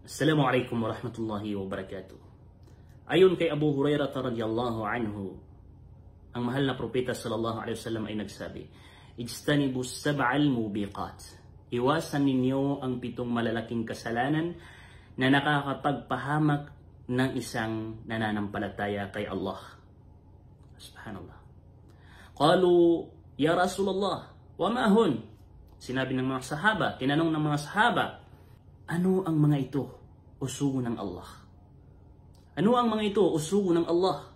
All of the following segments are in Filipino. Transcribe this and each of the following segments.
Assalamu alaikum wa rahmatullahi Ayon kay Abu Hurairah radhiyallahu anhu, ang mahal na propeta sallallahu alaihi wasallam ay nagsabi, "Ijtanibu sab'al mubiqat." Iwasan ninyo ang pitong malalaking kasalanan na nakakapagpahamak ng isang nananampalataya kay Allah. Subhanallah. Qalu, Ya Rasulullah, wa ma hun? Sinabi ng mga sahaba, tinanong ng mga sahaba, ano ang mga ito? Usugo ng Allah. Ano ang mga ito? Usugo ng Allah.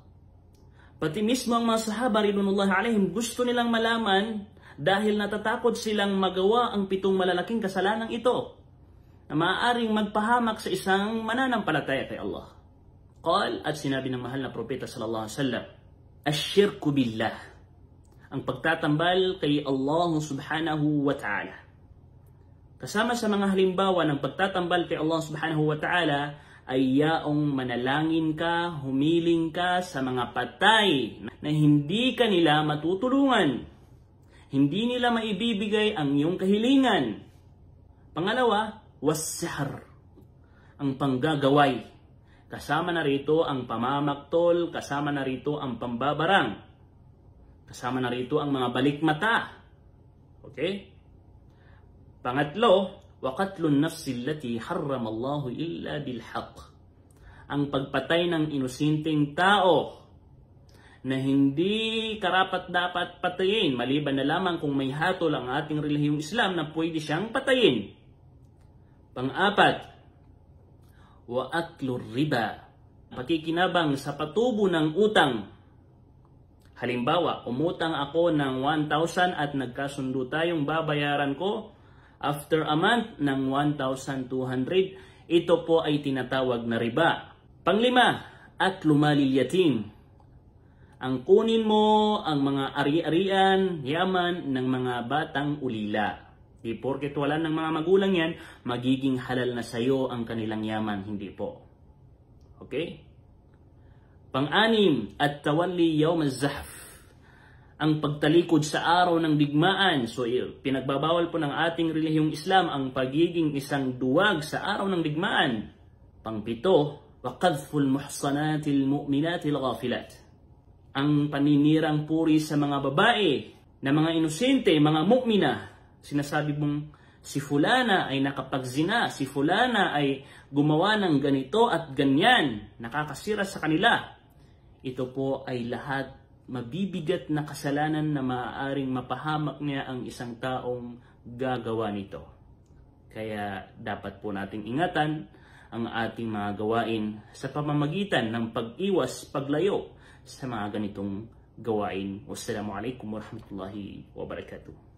Pati mismo ang mga sahaba rinunullah alayhim gusto nilang malaman dahil natatakot silang magawa ang pitong malalaking kasalanang ito na maaaring magpahamak sa isang mananampalataya kay Allah. Qal at sinabi ng mahal na propeta sallallahu alaihi wasallam, "Ash-shirku billah." Ang pagtatambal kay Allah subhanahu wa ta'ala. Kasama sa mga halimbawa ng pagtatambal kay Allah subhanahu wa ta'ala ay yaong manalangin ka, humiling ka sa mga patay na hindi ka nila matutulungan. Hindi nila maibibigay ang iyong kahilingan. Pangalawa, wassihar, ang panggagaway. Kasama na rito ang pamamaktol, kasama na rito ang pambabarang, kasama na rito ang mga balikmata. Okay? Pangatlo, wakatlun nafsi allati harram illa bilhaq. Ang pagpatay ng inusinting tao na hindi karapat dapat patayin maliban na lamang kung may hatol ang ating relihiyong Islam na pwede siyang patayin. Pang-apat, wa riba. Pakikinabang sa patubo ng utang. Halimbawa, umutang ako ng 1,000 at nagkasundo tayong babayaran ko after a month ng 1,200. Ito po ay tinatawag na riba. Panglima, at lumalilyatim. Ang kunin mo ang mga ari-arian, yaman ng mga batang ulila. Di porket wala ng mga magulang yan, magiging halal na sayo ang kanilang yaman, hindi po. Okay? Pang-anim, at tawalli yawm az-zahf ang pagtalikod sa araw ng digmaan. So pinagbabawal po ng ating relihiyong Islam ang pagiging isang duwag sa araw ng digmaan. Pangpito, وَقَذْفُ muhsanatil mu'minatil ghafilat. Ang paninirang puri sa mga babae na mga inosente, mga mukmina. Sinasabi mong si fulana ay nakapagzina, si fulana ay gumawa ng ganito at ganyan, nakakasira sa kanila. Ito po ay lahat mabibigat na kasalanan na maaaring mapahamak niya ang isang taong gagawa nito. Kaya dapat po nating ingatan ang ating mga gawain sa pamamagitan ng pag-iwas, paglayo sa mga ganitong gawain. Wassalamualaikum warahmatullahi wabarakatuh.